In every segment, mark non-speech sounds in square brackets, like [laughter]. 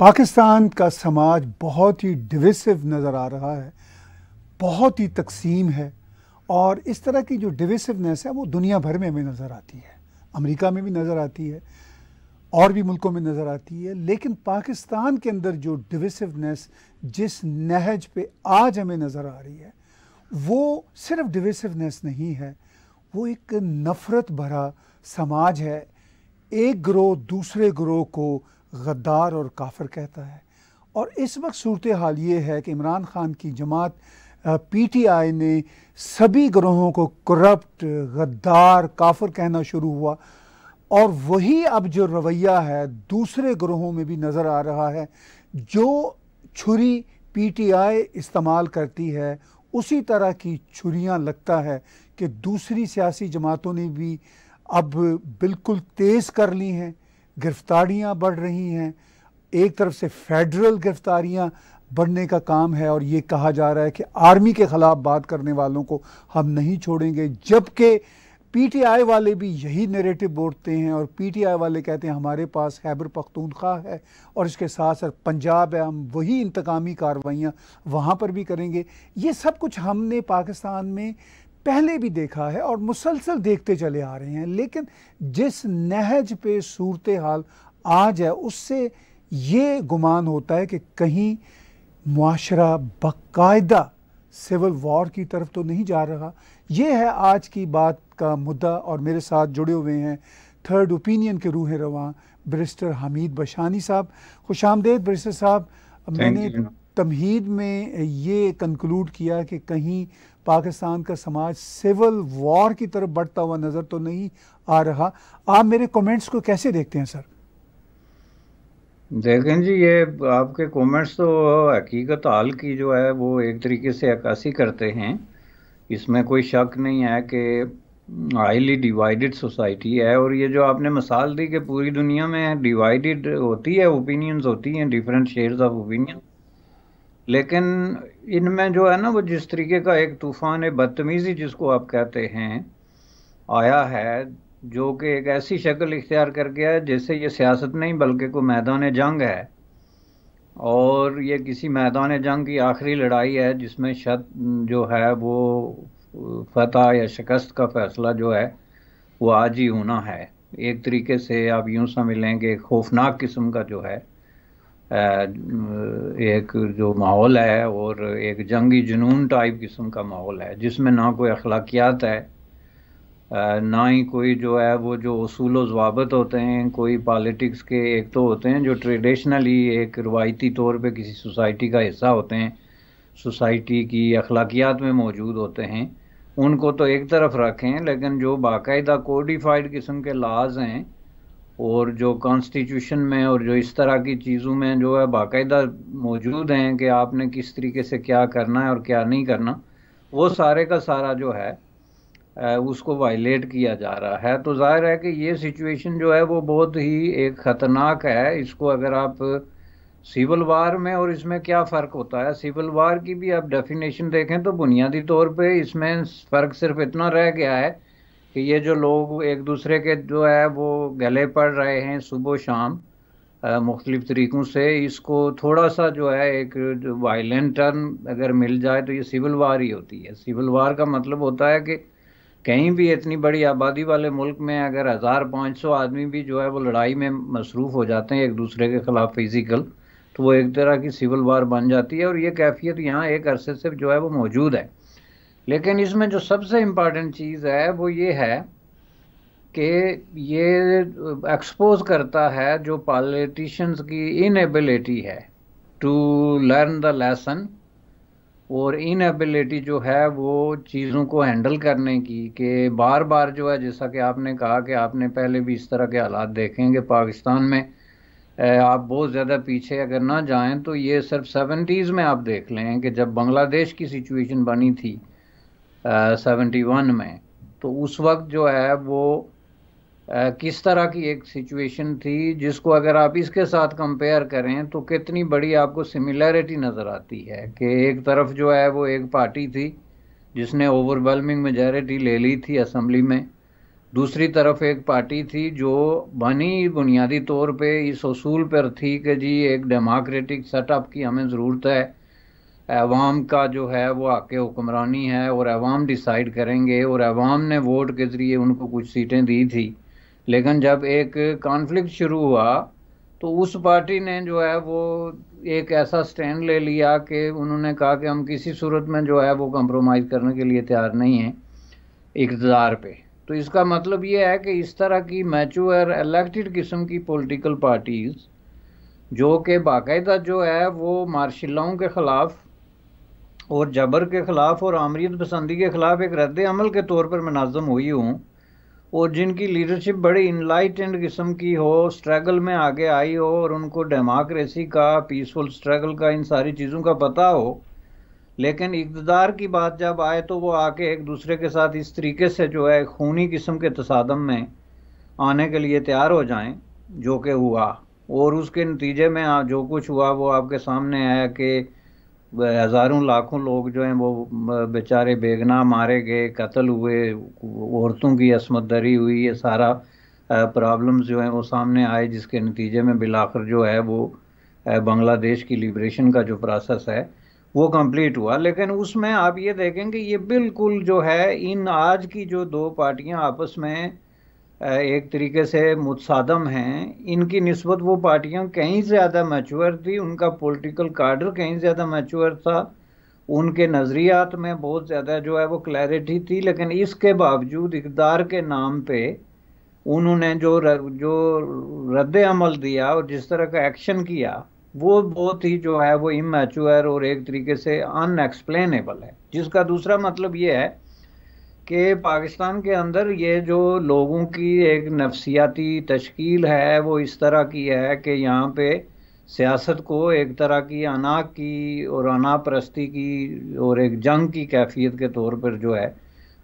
पाकिस्तान का समाज बहुत ही डिविसिव नज़र आ रहा है बहुत ही तकसीम है और इस तरह की जो डिविसिवनेस है वो दुनिया भर में हमें नज़र आती है अमेरिका में भी नज़र आती है और भी मुल्कों में नज़र आती है लेकिन पाकिस्तान के अंदर जो डिविसिवनेस जिस नहज पे आज हमें नज़र आ रही है वो सिर्फ डिविसिवनेस नहीं है वो एक नफ़रत भरा समाज है एक ग्रोह दूसरे ग्रोह को गद्दार और काफिर कहता है और इस वक्त सूरत हाल ये है कि इमरान ख़ान की जमात पी टी आई ने सभी ग्रोहों को करप्ट गद्दार काफिर कहना शुरू हुआ और वही अब जो रवैया है दूसरे ग्रोहों में भी नज़र आ रहा है जो छुरी पी टी आई इस्तेमाल करती है उसी तरह की छुरियाँ लगता है कि दूसरी सियासी जमातों ने भी अब बिल्कुल तेज़ कर ली हैं गिरफ्तारियां बढ़ रही हैं एक तरफ से फेडरल गिरफ्तारियां बढ़ने का काम है और ये कहा जा रहा है कि आर्मी के ख़िलाफ़ बात करने वालों को हम नहीं छोड़ेंगे जबकि पीटीआई वाले भी यही नेरेटिव बोलते हैं और पीटीआई वाले कहते हैं हमारे पास हैबर पख्तूनख्वा है और इसके साथ साथ पंजाब है हम वही इंतकामी कार्रवाइयाँ वहाँ पर भी करेंगे ये सब कुछ हमने पाकिस्तान में पहले भी देखा है और मुसलसल देखते चले आ रहे हैं लेकिन जिस नहज पे सूरत हाल आज है उससे ये गुमान होता है कि कहीं माशरा बाकायदा सिविल वॉर की तरफ तो नहीं जा रहा ये है आज की बात का मुद्दा और मेरे साथ जुड़े हुए हैं थर्ड ओपिनियन के रूह रवान ब्रिस्टर हमीद बशानी साहब खुश आमदेद ब्रिस्टर साहब मैंने तमहीद में ये कंक्लूड किया कि कहीं पाकिस्तान का समाज सिविल वॉर की तरफ बढ़ता हुआ नज़र तो नहीं आ रहा आप मेरे कमेंट्स को कैसे देखते हैं सर देखें जी ये आपके कमेंट्स तो हकीकत हाल की जो है वो एक तरीके से अक्सी करते हैं इसमें कोई शक नहीं है कि हाईली डिवाइडेड सोसाइटी है और ये जो आपने मिसाल दी कि पूरी दुनिया में डिवाइडेड होती है ओपिनियंस होती हैं डिफरेंट शेयर्स ऑफ ओपिनियन लेकिन इनमें जो है ना वो जिस तरीके का एक तूफान बदतमीज़ी जिसको आप कहते हैं आया है जो कि एक ऐसी शक्ल इख्तियार कर गया है जैसे ये सियासत नहीं बल्कि कोई मैदान जंग है और ये किसी मैदान जंग की आखिरी लड़ाई है जिसमें शत जो है वो फतह या शिकस्त का फैसला जो है वो आज ही होना है एक तरीके से आप यूँ समझ लें कि खौफनाक किस्म का जो है एक जो माहौल है और एक जंगी जुनून टाइप किस्म का माहौल है जिसमें ना कोई अखलाकियात है ना ही कोई जो है वो जो असूल वाबत होते हैं कोई पॉलिटिक्स के एक तो होते हैं जो ट्रेडिशनली एक रवायती तौर पे किसी सोसाइटी का हिस्सा होते हैं सोसाइटी की अखलाकियात में मौजूद होते हैं उनको तो एक तरफ रखें लेकिन जो बाकायदा कोडिफाइड किस्म के लाज हैं और जो कॉन्स्टिट्यूशन में और जो इस तरह की चीज़ों में जो है बाकायदा मौजूद हैं कि आपने किस तरीके से क्या करना है और क्या नहीं करना वो सारे का सारा जो है उसको वायलेट किया जा रहा है तो जाहिर है कि ये सिचुएशन जो है वो बहुत ही एक ख़तरनाक है इसको अगर आप सिविल वार में और इसमें क्या फ़र्क होता है सिविल वार की भी आप डेफिनेशन देखें तो बुनियादी तौर पे इसमें फ़र्क सिर्फ इतना रह गया है कि ये जो लोग एक दूसरे के जो है वो गले पड़ रहे हैं सुबह शाम मुख्तलिफ तरीक़ों से इसको थोड़ा सा जो है एक वायलेंट टर्न अगर मिल जाए तो ये सिविल वार ही होती है सिविल वार का मतलब होता है कि कहीं भी इतनी बड़ी आबादी वाले मुल्क में अगर हज़ार पाँच सौ आदमी भी जो है वो लड़ाई में मसरूफ़ हो जाते हैं एक दूसरे के ख़िलाफ़ फिज़िकल तो वो एक तरह की सिविल वार बन जाती है और ये कैफियत यहाँ एक अरसे से जो है वो मौजूद है लेकिन इसमें जो सबसे इम्पॉर्टेंट चीज़ है वो ये है कि ये एक्सपोज करता है जो पॉलिटिशियंस की इनएबिलिटी है टू लर्न द लेसन और इनएबिलिटी जो है वो चीज़ों को हैंडल करने की कि बार बार जो है जैसा कि आपने कहा कि आपने पहले भी इस तरह के हालात देखेंगे पाकिस्तान में आप बहुत ज़्यादा पीछे अगर ना जाएं तो ये सिर्फ सेवेंटीज़ में आप देख लें कि जब बांग्लादेश की सिचुएशन बनी थी सेवेंटी वन में तो उस वक्त जो है वो आ, किस तरह की एक सिचुएशन थी जिसको अगर आप इसके साथ कंपेयर करें तो कितनी बड़ी आपको सिमिलैरिटी नज़र आती है कि एक तरफ जो है वो एक पार्टी थी जिसने ओवरवेलमिंग मेजॉरिटी ले ली थी असम्बली में दूसरी तरफ एक पार्टी थी जो बनी बुनियादी तौर पे इस असूल पर थी कि जी एक डेमोक्रेटिक सेटअप की हमें ज़रूरत है अवाम का जो है वो आके हुक्मरानी है और अवाम डिसाइड करेंगे और अवाम ने वोट के ज़रिए उनको कुछ सीटें दी थी लेकिन जब एक कॉन्फ्लिक्ट शुरू हुआ तो उस पार्टी ने जो है वो एक ऐसा स्टैंड ले लिया कि उन्होंने कहा कि हम किसी सूरत में जो है वो कंप्रोमाइज़ करने के लिए तैयार नहीं हैं इकतदार पे तो इसका मतलब ये है कि इस तरह की मैचुअर इलेक्टेड किस्म की पॉलिटिकल पार्टीज़ जो कि बाकायदा जो है वो मार्शलों के ख़िलाफ़ और जबर के ख़िलाफ़ और आमरीत पसंदी के ख़िलाफ़ एक रद्द अमल के तौर पर मुनज़म हुई हूँ और जिनकी लीडरशिप बड़ी इनलाइटेंड किस्म की हो स्ट्रगल में आगे आई हो और उनको डेमोक्रेसी का पीसफुल स्ट्रगल का इन सारी चीज़ों का पता हो लेकिन इकतदार की बात जब आए तो वो आके एक दूसरे के साथ इस तरीके से जो है खूनी किस्म के तसादम में आने के लिए तैयार हो जाएं जो कि हुआ और उसके नतीजे में जो कुछ हुआ वो आपके सामने आया कि हज़ारों लाखों लोग जो हैं वो बेचारे बेगना मारे गए कत्ल हुए औरतों की असमत दरी हुई ये सारा प्रॉब्लम्स जो हैं वो सामने आए जिसके नतीजे में बिलाखिर जो है वो बांग्लादेश की लिब्रेशन का जो प्रोसेस है वो कंप्लीट हुआ लेकिन उसमें आप ये देखेंगे ये बिल्कुल जो है इन आज की जो दो पार्टियां आपस में एक तरीके से मुतसादम हैं इनकी नस्बत वो पार्टियाँ कहीं ज़्यादा मैचूर थी उनका पॉलिटिकल कार्डर कहीं ज़्यादा मैचूर था उनके नज़रियात में बहुत ज़्यादा जो है वो क्लैरिटी थी लेकिन इसके बावजूद इकदार के नाम पे उन्होंने जो र, जो रद्द अमल दिया और जिस तरह का एक्शन किया वो बहुत ही जो है वो इमेचुअर और एक तरीके से अनएक्सप्लेनेबल है जिसका दूसरा मतलब ये है कि पाकिस्तान के अंदर ये जो लोगों की एक नफसियाती तश्कील है वो इस तरह की है कि यहाँ पे सियासत को एक तरह की अना की और अना परस्ती की और एक जंग की कैफियत के तौर पर जो है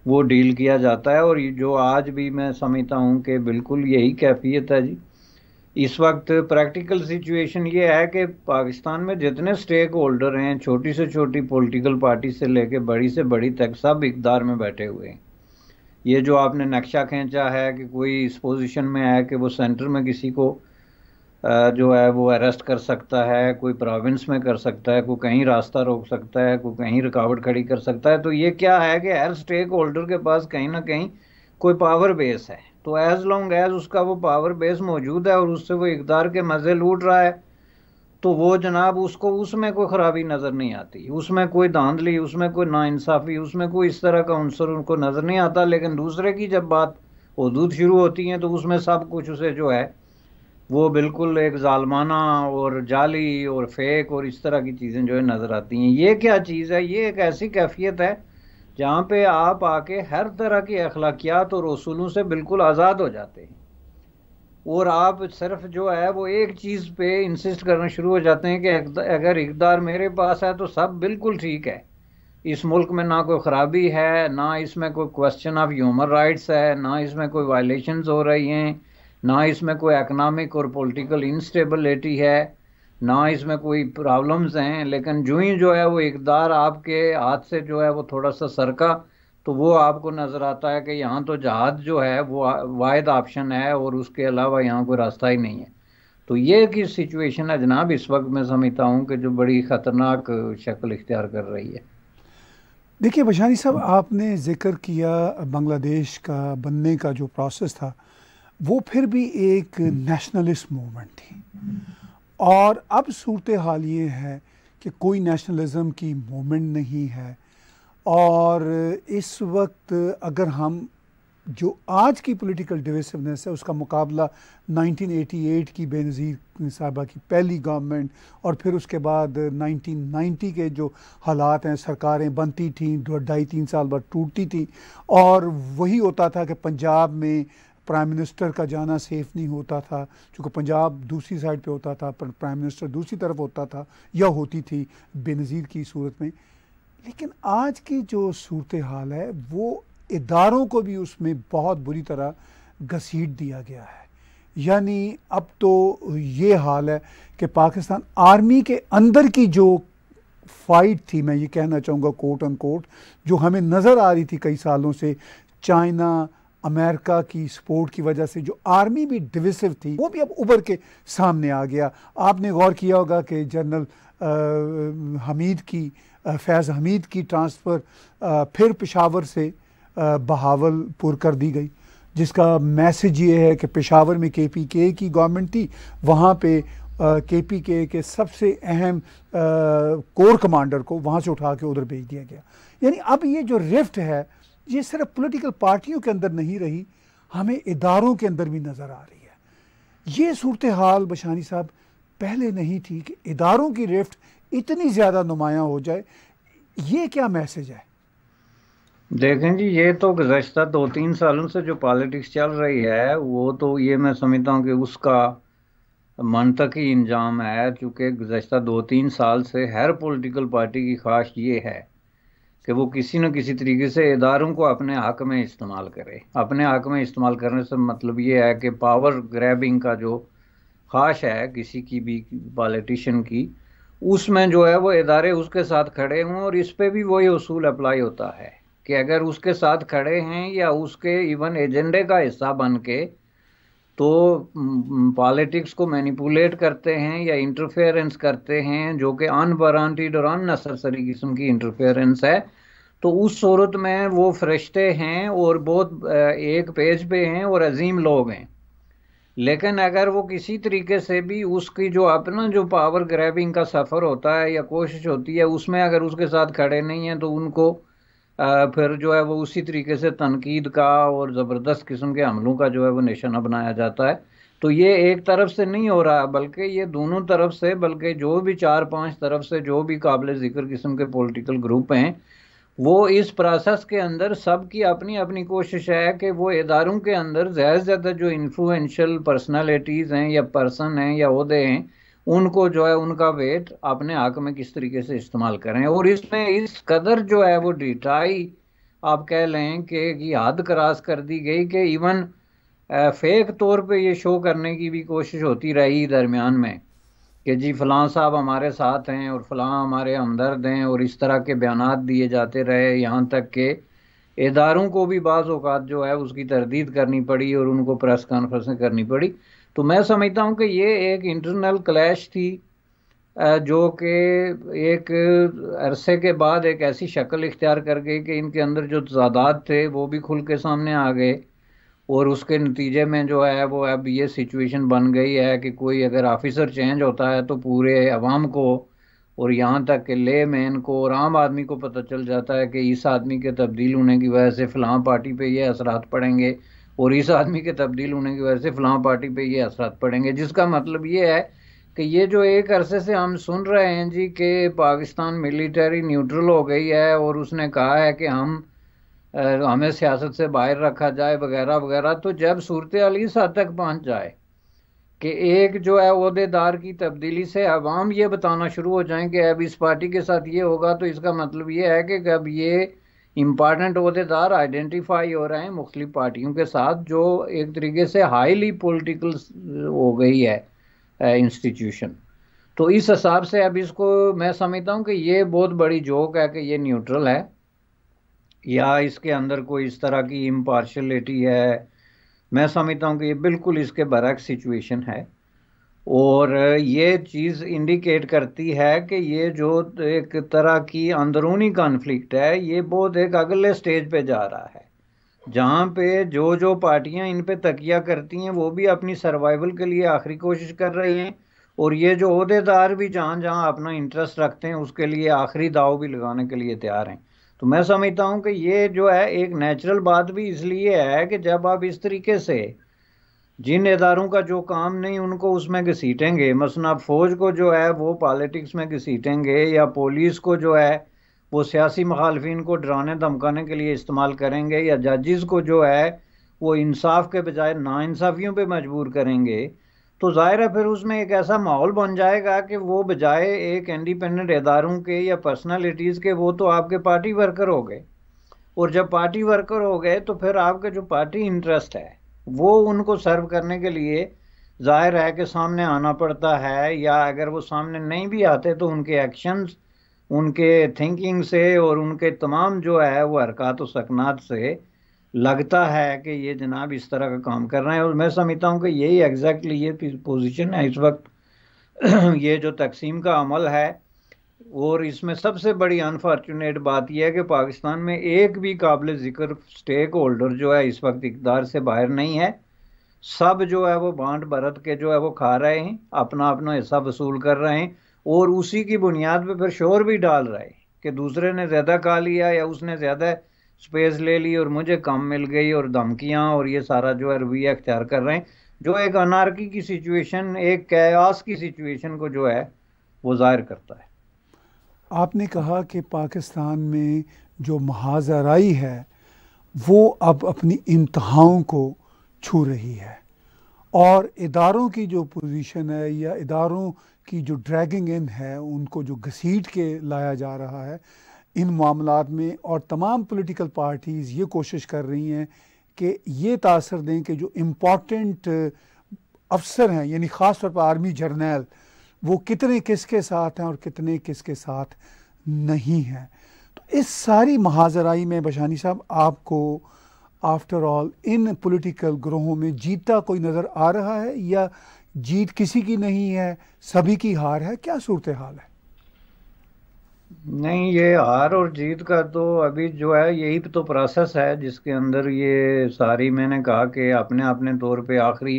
वो डील किया जाता है और जो आज भी मैं समझता हूँ कि बिल्कुल यही कैफियत है जी इस वक्त प्रैक्टिकल सिचुएशन ये है कि पाकिस्तान में जितने स्टेक होल्डर हैं छोटी से छोटी पॉलिटिकल पार्टी से लेके बड़ी से बड़ी तक सब इकदार में बैठे हुए हैं ये जो आपने नक्शा खींचा है कि कोई इस पोजीशन में है कि वो सेंटर में किसी को जो है वो अरेस्ट कर सकता है कोई प्रोविंस में कर सकता है कोई कहीं रास्ता रोक सकता है कोई कहीं रुकावट खड़ी कर सकता है तो ये क्या है कि हर स्टेक होल्डर के पास कहीं ना कहीं कोई पावर बेस है तो एज़ लॉन्ग एज़ उसका वो पावर बेस मौजूद है और उससे वो इकदार के मज़े लूट रहा है तो वो जनाब उसको उसमें कोई ख़राबी नज़र नहीं आती उसमें कोई धांधली उसमें कोई नाइंसाफ़ी उसमें कोई इस तरह का अनसर उनको नज़र नहीं आता लेकिन दूसरे की जब बात हदूद शुरू होती हैं तो उसमें सब कुछ उसे जो है वो बिल्कुल एक ालमाना और जाली और फेक और इस तरह की चीज़ें जो है नज़र आती हैं ये क्या चीज़ है ये एक ऐसी कैफियत है जहाँ पे आप आके हर तरह की अखलाकियात और असूलों से बिल्कुल आज़ाद हो जाते हैं और आप सिर्फ जो है वो एक चीज़ पे इंसिस्ट करना शुरू हो जाते हैं कि अगर इकदार मेरे पास है तो सब बिल्कुल ठीक है इस मुल्क में ना कोई ख़राबी है ना इसमें कोई क्वेश्चन ऑफ ह्यूमन राइट्स है ना इसमें कोई वायलेशंस हो रही हैं ना इसमें कोई इकनॉमिक और पॉलिटिकल इंस्टेबिलिटी है ना इसमें कोई प्रॉब्लम्स हैं लेकिन जो ही जो है वो इकदार आपके हाथ से जो है वो थोड़ा सा सरका तो वो आपको नज़र आता है कि यहाँ तो जहाज जो है वो वाद ऑप्शन है और उसके अलावा यहाँ कोई रास्ता ही नहीं है तो ये कि सिचुएशन है जनाब इस वक्त मैं समझता हूँ कि जो बड़ी ख़तरनाक शक्ल इख्तियार कर रही है देखिए बशानी साहब आपने ज़िक्र किया बांग्लादेश का बनने का जो प्रोसेस था वो फिर भी एक नेशनलिस्ट हम्म। मूवमेंट थी और अब सूरत हाल ये है कि कोई नेशनलिज़म की मूवमेंट नहीं है और इस वक्त अगर हम जो आज की पॉलिटिकल डिवेसिवनेस है उसका मुकाबला 1988 की बेनज़ीर साहबा की पहली गवर्नमेंट और फिर उसके बाद 1990 के जो हालात हैं सरकारें बनती थीं दो ढाई तीन साल बाद टूटती थी और वही होता था कि पंजाब में प्राइम मिनिस्टर का जाना सेफ नहीं होता था चूँकि पंजाब दूसरी साइड पे होता था पर प्राइम मिनिस्टर दूसरी तरफ होता था या होती थी बेनज़ीर की सूरत में लेकिन आज की जो सूरत हाल है वो इदारों को भी उसमें बहुत बुरी तरह घसीट दिया गया है यानी अब तो ये हाल है कि पाकिस्तान आर्मी के अंदर की जो फाइट थी मैं ये कहना चाहूँगा कोट अन कोर्ट जो हमें नज़र आ रही थी कई सालों से चाइना अमेरिका की सपोर्ट की वजह से जो आर्मी भी डिविसिव थी वो भी अब उभर के सामने आ गया आपने गौर किया होगा कि जनरल हमीद की फैज़ हमीद की ट्रांसफ़र फिर पेशावर से बहावलपुर कर दी गई जिसका मैसेज ये है कि पेशावर में के पी के की गवर्नमेंट थी वहाँ पे के पी के के सबसे अहम कोर कमांडर को वहाँ से उठा के उधर भेज दिया गया यानी अब ये जो रिफ्ट है ये सिर्फ पॉलिटिकल पार्टियों के अंदर नहीं रही हमें इदारों के अंदर भी नज़र आ रही है ये सूरत हाल बशानी साहब पहले नहीं थी कि इदारों की रिफ्ट इतनी ज़्यादा नुमायाँ हो जाए ये क्या मैसेज है देखें जी ये तो गुजशत दो तीन सालों से जो पॉलिटिक्स चल रही है वो तो ये मैं समझता हूँ कि उसका मनतकी इंजाम है चूँकि गुजशत दो तीन साल से हर पॉलिटिकल पार्टी की खास ये है कि वो किसी न किसी तरीके से इदारों को अपने हक में इस्तेमाल करे अपने हक में इस्तेमाल करने से मतलब ये है कि पावर ग्रैबिंग का जो खाश है किसी की भी पॉलिटिशन की उसमें जो है वो इदारे उसके साथ खड़े हों और इस पर भी वही असूल अप्लाई होता है कि अगर उसके साथ खड़े हैं या उसके इवन एजेंडे का हिस्सा बन के तो पॉलिटिक्स को मैनिपुलेट करते हैं या इंटरफेरेंस करते हैं जो कि अनवारंटेड और अननेसेसरी किस्म की इंटरफेरेंस है तो उस सूरत में वो फरिश्ते हैं और बहुत एक पेज पे हैं और अजीम लोग हैं लेकिन अगर वो किसी तरीके से भी उसकी जो अपना जो पावर ग्रैबिंग का सफ़र होता है या कोशिश होती है उसमें अगर उसके साथ खड़े नहीं हैं तो उनको फिर जो है वो उसी तरीके से तनकीद का और ज़बरदस्त किस्म के हमलों का जो है वो निशाना बनाया जाता है तो ये एक तरफ से नहीं हो रहा बल्कि ये दोनों तरफ से बल्कि जो भी चार पांच तरफ से जो भी काबिल ज़िक्र किस्म के पॉलिटिकल ग्रुप हैं वो इस प्रोसेस के अंदर सब की अपनी अपनी कोशिश है कि वो इदारों के अंदर ज़्यादा से ज़्यादा जो इन्फ्लुएंशियल पर्सनालिटीज़ हैं या पर्सन हैं या अहदे हैं उनको जो है उनका वेट अपने हक में किस तरीके से इस्तेमाल करें और इसमें इस कदर जो है वो डिटाई आप कह लें कि हद क्रास कर दी गई कि इवन फेक तौर पे ये शो करने की भी कोशिश होती रही दरमियान में कि जी फ़लाँ साहब हमारे साथ हैं और फलां हमारे हमदर्द हैं और इस तरह के बयान दिए जाते रहे यहाँ तक के इदारों को भी बाज़ अवत जो है उसकी तरदीद करनी पड़ी और उनको प्रेस कॉन्फ्रेंसें करनी पड़ी तो मैं समझता हूँ कि ये एक इंटरनल क्लैश थी जो कि एक अरसे के बाद एक ऐसी शक्ल इख्तियार कर गई कि इनके अंदर जो तजादात थे वो भी खुल के सामने आ गए और उसके नतीजे में जो है वो अब ये सिचुएशन बन गई है कि कोई अगर ऑफिसर चेंज होता है तो पूरे आवाम को और यहाँ तक कि ले मैन को और आम आदमी को पता चल जाता है कि इस आदमी के तब्दील होने की वजह से फ़लाँ पार्टी पे ये असरात पड़ेंगे और इस आदमी के तब्दील होने की वजह से फलां पार्टी पे ये असर पड़ेंगे जिसका मतलब ये है कि ये जो एक अरसे से हम सुन रहे हैं जी कि पाकिस्तान मिलिट्री न्यूट्रल हो गई है और उसने कहा है कि हम हमें सियासत से बाहर रखा जाए वगैरह वगैरह तो जब सूरत अली इस हद तक पहुँच जाए कि एक जो है अहदेदार की तब्दीली से अवाम ये बताना शुरू हो जाएं कि अब इस पार्टी के साथ ये होगा तो इसका मतलब ये है कि अब ये इम्पॉर्टेंट अहदेदार आइडेंटिफाई हो रहे हैं मुख्तलि पार्टियों के साथ जो एक तरीके से हाईली पोलिटिकल हो गई है इंस्टीट्यूशन तो इस हिसाब से अब इसको मैं समझता हूँ कि ये बहुत बड़ी जोक है कि ये न्यूट्रल है या इसके अंदर कोई इस तरह की इम्पार्शलिटी है मैं समझता हूँ कि ये बिल्कुल इसके बरक सिचुएशन है और ये चीज़ इंडिकेट करती है कि ये जो एक तरह की अंदरूनी कॉन्फ्लिक्ट है ये बहुत एक अगले स्टेज पे जा रहा है जहाँ पे जो जो पार्टियाँ इन पे तकिया करती हैं वो भी अपनी सर्वाइवल के लिए आखिरी कोशिश कर रही हैं और ये जो अहदेदार भी जहाँ जहाँ अपना इंटरेस्ट रखते हैं उसके लिए आखिरी दाव भी लगाने के लिए तैयार हैं तो मैं समझता हूँ कि ये जो है एक नेचुरल बात भी इसलिए है कि जब आप इस तरीके से जिन इदारों का जो काम नहीं उनको उसमें घसीटेंगे मसना फ़ौज को जो है वो पॉलिटिक्स में घसीटेंगे या पुलिस को जो है वो सियासी मखालफन को डराने धमकाने के लिए इस्तेमाल करेंगे या जजिस को जो है वो इंसाफ के बजाय नाानसाफ़ियों पर मजबूर करेंगे तो ज़ाहिर है फिर उसमें एक ऐसा माहौल बन जाएगा कि वो बजाय एक इंडिपेंडेंट इदारों के या पर्सनैलिटीज़ के वो तो आपके पार्टी वर्कर हो गए और जब पार्टी वर्कर हो गए तो फिर आपके जो पार्टी इंटरेस्ट है वो उनको सर्व करने के लिए जाहिर है कि सामने आना पड़ता है या अगर वो सामने नहीं भी आते तो उनके एक्शंस उनके थिंकिंग से और उनके तमाम जो है वो हरकत सकनात से लगता है कि ये जनाब इस तरह का काम कर रहे हैं और मैं समझता हूँ कि यही एग्जैक्टली ये पोजीशन है इस वक्त [clears throat] ये जो तकसीम का अमल है और इसमें सबसे बड़ी अनफॉर्चुनेट बात यह है कि पाकिस्तान में एक भी काबिल ज़िक्र स्टेक होल्डर जो है इस वक्त इकदार से बाहर नहीं है सब जो है वो बांट बरत के जो है वो खा रहे हैं अपना अपना हिस्सा वसूल कर रहे हैं और उसी की बुनियाद पे फिर शोर भी डाल रहे हैं कि दूसरे ने ज़्यादा खा लिया या उसने ज़्यादा स्पेस ले ली और मुझे कम मिल गई और धमकियाँ और ये सारा जो है रवैया अख्तियार कर रहे हैं जो एक अनारकी की सिचुएशन एक कयास की सिचुएशन को जो है वो ज़ाहिर करता है आपने कहा कि पाकिस्तान में जो महाजराई है वो अब अपनी इंतहाओं को छू रही है और इदारों की जो पोजीशन है या इदारों की जो ड्रैगिंग इन है उनको जो घसीट के लाया जा रहा है इन मामला में और तमाम पोलिटिकल पार्टीज़ ये कोशिश कर रही हैं कि ये तासर दें कि जो इम्पोर्टेंट अफसर हैं यानी ख़ास तौर पर आर्मी जर्नल वो कितने किसके साथ हैं और कितने किसके साथ नहीं हैं तो इस सारी महाजराई में बशानी साहब आपको आफ्टर ऑल इन पॉलिटिकल ग्रोहों में जीता कोई नज़र आ रहा है या जीत किसी की नहीं है सभी की हार है क्या सूरत हाल है नहीं ये हार और जीत का तो अभी जो है यही तो प्रोसेस है जिसके अंदर ये सारी मैंने कहा कि अपने अपने तौर पे आखिरी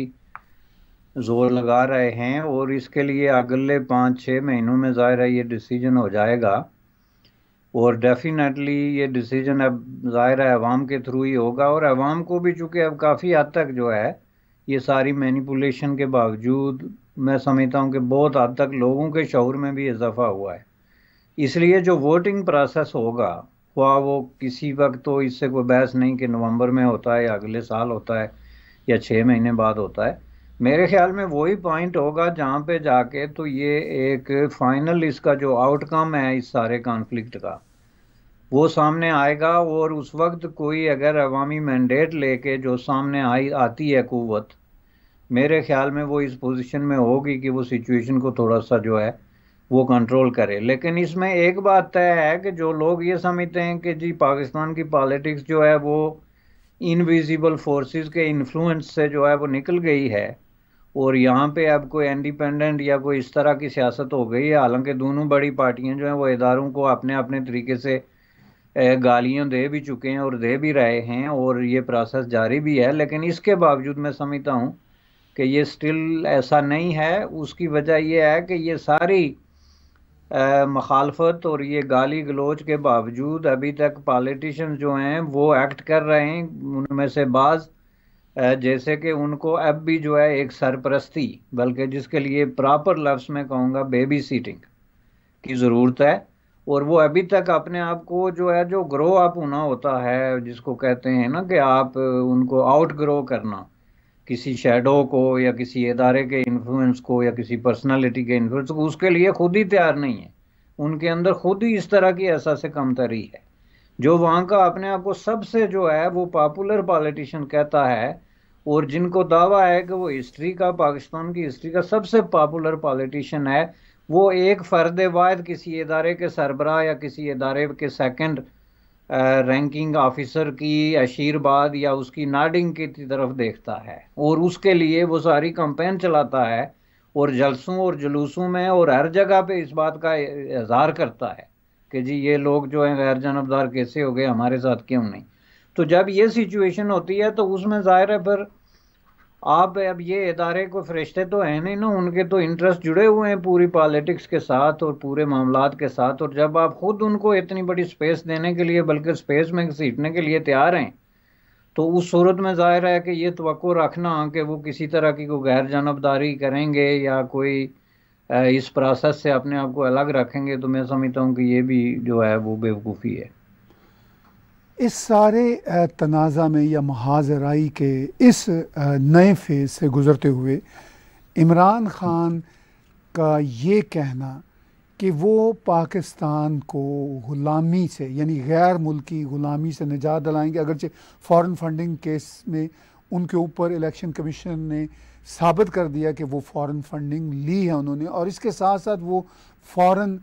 जोर लगा रहे हैं और इसके लिए अगले पाँच छः महीनों में ज़ाहिर है ये डिसीजन हो जाएगा और डेफिनेटली ये डिसीजन अब ज़ाहिर है अवाम के थ्रू ही होगा और अवाम को भी चूँकि अब काफ़ी हद तक जो है ये सारी मैनिपुलेशन के बावजूद मैं समझता हूँ कि बहुत हद तक लोगों के शहर में भी इजाफा हुआ है इसलिए जो वोटिंग प्रोसेस होगा हुआ वो किसी वक्त तो इससे कोई बहस नहीं कि नवंबर में होता है या अगले साल होता है या छः महीने बाद होता है मेरे ख्याल में वही पॉइंट होगा जहाँ पे जाके तो ये एक फाइनल इसका जो आउटकम है इस सारे कॉन्फ्लिक्ट का वो सामने आएगा और उस वक्त कोई अगर अवामी मैंडेट लेके जो सामने आई आती है कुत मेरे ख्याल में वो इस पोजीशन में होगी कि वो सिचुएशन को थोड़ा सा जो है वो कंट्रोल करे लेकिन इसमें एक बात तय है कि जो लोग ये समझते हैं कि जी पाकिस्तान की पॉलिटिक्स जो है वो इनविजिबल फोर्सेस के इन्फ्लुएंस से जो है वो निकल गई है और यहाँ पे अब कोई इंडिपेंडेंट या कोई इस तरह की सियासत हो गई है हालांकि दोनों बड़ी पार्टियाँ जो हैं वो इदारों को अपने अपने तरीके से गालियाँ दे भी चुके हैं और दे भी रहे हैं और ये प्रोसेस जारी भी है लेकिन इसके बावजूद मैं समझता हूँ कि ये स्टिल ऐसा नहीं है उसकी वजह यह है कि ये सारी मखालफत और ये गाली गलोच के बावजूद अभी तक पॉलिटिशन जो हैं वो एक्ट कर रहे हैं उनमें से बाज़ जैसे कि उनको अब भी जो है एक सरपरस्ती बल्कि जिसके लिए प्रॉपर लफ्स में कहूँगा बेबी सीटिंग की ज़रूरत है और वो अभी तक अपने आप को जो है जो ग्रो अप होना होता है जिसको कहते हैं ना कि आप उनको आउट ग्रो करना किसी शेडो को या किसी इदारे के इन्फ्लुएंस को या किसी पर्सनालिटी के इन्फ्लुएंस को उसके लिए खुद ही तैयार नहीं है उनके अंदर खुद ही इस तरह की ऐसा से कमतरी है जो वहाँ का अपने आप को सबसे जो है वो पॉपुलर पॉलिटिशियन कहता है और जिनको दावा है कि वो हिस्ट्री का पाकिस्तान की हिस्ट्री का सबसे पॉपुलर पॉलिटिशियन है वो एक फ़र्द वायद किसी इदारे के सरबराह या किसी इदारे के सेकंड रैंकिंग ऑफिसर की आशीर्वाद या उसकी नाडिंग की तरफ देखता है और उसके लिए वो सारी कंपेन चलाता है और जलसों और जुलूसों में और हर जगह पे इस बात का इजहार करता है कि जी ये लोग जो हैं गैर जानबदार कैसे हो गए हमारे साथ क्यों नहीं तो जब ये सिचुएशन होती है तो उसमें ज़ाहिर है फिर आप अब ये इदारे को फरिश्ते तो हैं नहीं ना उनके तो इंटरेस्ट जुड़े हुए हैं पूरी पॉलिटिक्स के साथ और पूरे मामला के साथ और जब आप ख़ुद उनको इतनी बड़ी स्पेस देने के लिए बल्कि स्पेस में घसीटने के लिए तैयार हैं तो उस सूरत में ज़ाहिर है कि ये तो रखना कि वो किसी तरह की कोई गैर जानबदारी करेंगे या कोई इस प्रोसेस से अपने आप को अलग रखेंगे तो मैं समझता हूँ कि ये भी जो है वो बेवकूफ़ी है इस सारे तनाज़ा में या महाजराई के इस नए फेज़ से गुज़रते हुए इमरान ख़ान का ये कहना कि वो पाकिस्तान को ग़ुलामी से यानी गैर मुल्की ग़ुलामी से निजात दिलाएंगे अगरचे फॉरेन फंडिंग केस में उनके ऊपर इलेक्शन कमीशन ने साबित कर दिया कि वो फॉरेन फंडिंग ली है उन्होंने और इसके साथ साथ वो फॉरेन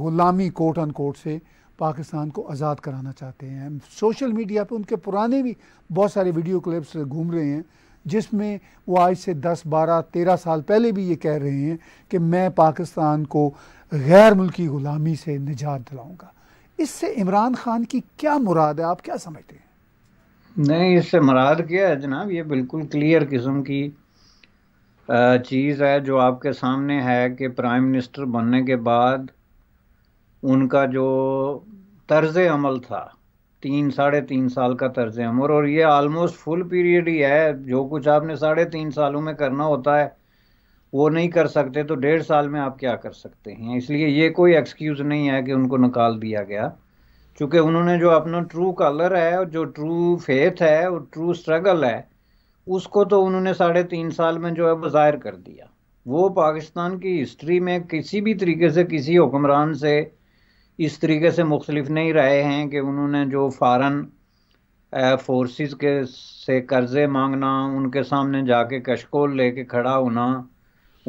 ग़ुलामी कोर्ट अन कोर्ट से पाकिस्तान को आज़ाद कराना चाहते हैं सोशल मीडिया पे उनके पुराने भी बहुत सारे वीडियो क्लिप्स घूम रहे हैं जिसमें वो आज से 10, 12, 13 साल पहले भी ये कह रहे हैं कि मैं पाकिस्तान को गैर मुल्की ग़ुलामी से निजात दिलाऊंगा इससे इमरान खान की क्या मुराद है आप क्या समझते हैं नहीं इससे मुराद क्या है जनाब ये बिल्कुल क्लियर किस्म की चीज़ है जो आपके सामने है कि प्राइम मिनिस्टर बनने के बाद उनका जो तर्ज अमल था तीन साढ़े तीन साल का तर्ज अमर और ये आलमोस्ट फुल पीरियड ही है जो कुछ आपने साढ़े तीन सालों में करना होता है वो नहीं कर सकते तो डेढ़ साल में आप क्या कर सकते हैं इसलिए ये कोई एक्सक्यूज़ नहीं है कि उनको निकाल दिया गया चूँकि उन्होंने जो अपना ट्रू कलर है और जो ट्रू फेथ है और ट्रू स्ट्रगल है उसको तो उन्होंने साढ़े तीन साल में जो है वो जाहिर कर दिया वो पाकिस्तान की हिस्ट्री में किसी भी तरीके से किसी हुक्मरान से इस तरीके से मुख्तलिफ नहीं रहे हैं कि उन्होंने जो फ़ारन फोर्सेस के से कर्ज़े मांगना उनके सामने जाके कशकोल लेके खड़ा होना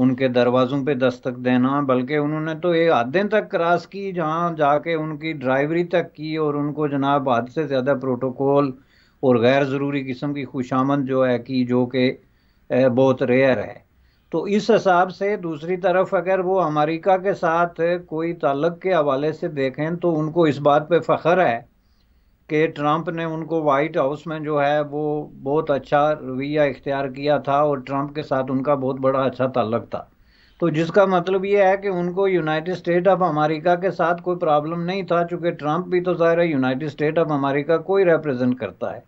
उनके दरवाज़ों पे दस्तक देना बल्कि उन्होंने तो ये हदें तक क्रॉस की जहाँ जाके उनकी ड्राइवरी तक की और उनको जनाब हद से ज़्यादा प्रोटोकॉल और गैर ज़रूरी किस्म की खुशामद जो है कि जो कि बहुत रेयर है तो इस हिसाब से दूसरी तरफ अगर वो अमेरिका के साथ कोई ताल्लुक के हवाले से देखें तो उनको इस बात पे फ़ख्र है कि ट्रंप ने उनको वाइट हाउस में जो है वो बहुत अच्छा रवैया इख्तियार किया था और ट्रंप के साथ उनका बहुत बड़ा अच्छा ताल्लक था तो जिसका मतलब ये है कि उनको यूनाइटेड स्टेट ऑफ अमेरिका के साथ कोई प्रॉब्लम नहीं था चूँकि ट्रंप भी तो ज़ाहिर है यूनाइटेड स्टेट ऑफ अमेरिका को ही रिप्रेजेंट करता है